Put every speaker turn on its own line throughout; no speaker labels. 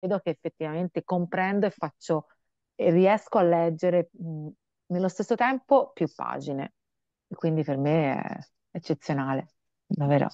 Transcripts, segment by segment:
vedo che effettivamente comprendo e faccio e riesco a leggere mh, nello stesso tempo più pagine. Quindi per me è eccezionale, davvero.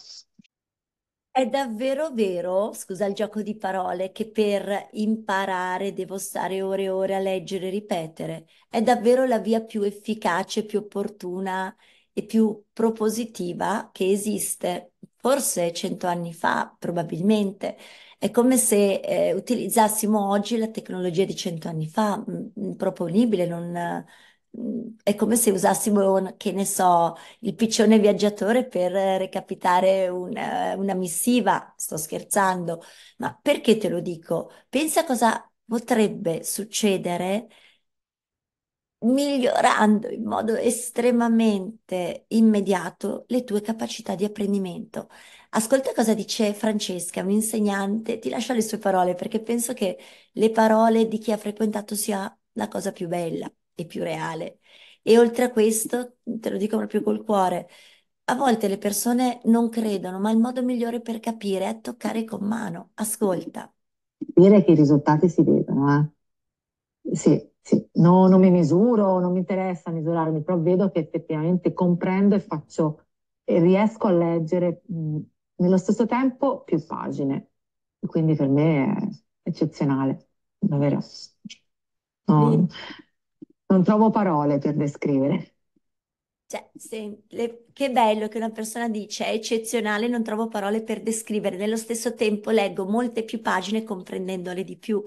È davvero vero, scusa il gioco di parole, che per imparare devo stare ore e ore a leggere e ripetere. È davvero la via più efficace, più opportuna e più propositiva che esiste. Forse cento anni fa, probabilmente, è come se eh, utilizzassimo oggi la tecnologia di cento anni fa, mh, mm, improponibile, mm, non, mm, è come se usassimo, che ne so, il piccione viaggiatore per recapitare una, eh, una, missiva. Sto scherzando, ma perché te lo dico? Pensa cosa potrebbe succedere migliorando in modo estremamente immediato le tue capacità di apprendimento. Ascolta cosa dice Francesca, un insegnante, ti lascio le sue parole perché penso che le parole di chi ha frequentato sia la cosa più bella e più reale. E oltre a questo, te lo dico proprio col cuore, a volte le persone non credono, ma il modo migliore per capire è toccare con mano. Ascolta.
Dire che i risultati si vedono, eh? Sì, sì, no, non mi misuro, non mi interessa misurarmi, però vedo che effettivamente comprendo e faccio e riesco a leggere mh, nello stesso tempo più pagine. Quindi per me è eccezionale, davvero. No, non trovo parole per descrivere.
Cioè, se, le, che bello che una persona dice, è eccezionale, non trovo parole per descrivere. Nello stesso tempo leggo molte più pagine comprendendole di più.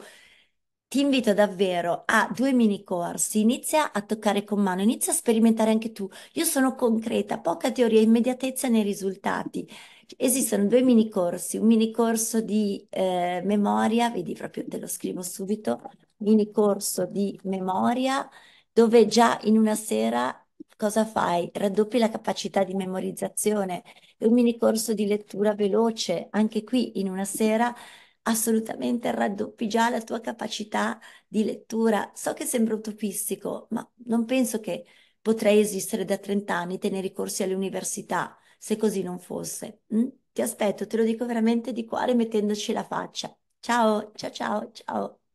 Ti invito davvero a due mini corsi, inizia a toccare con mano, inizia a sperimentare anche tu. Io sono concreta, poca teoria, immediatezza nei risultati. Esistono due mini corsi, un mini corso di eh, memoria, vedi proprio te lo scrivo subito, mini corso di memoria, dove già in una sera cosa fai? Raddoppi la capacità di memorizzazione. E un mini corso di lettura veloce, anche qui in una sera assolutamente raddoppi già la tua capacità di lettura. So che sembra utopistico, ma non penso che potrei esistere da 30 anni e tenere i corsi all'università se così non fosse. Mm? Ti aspetto, te lo dico veramente di cuore mettendoci la faccia. Ciao, ciao, ciao, ciao.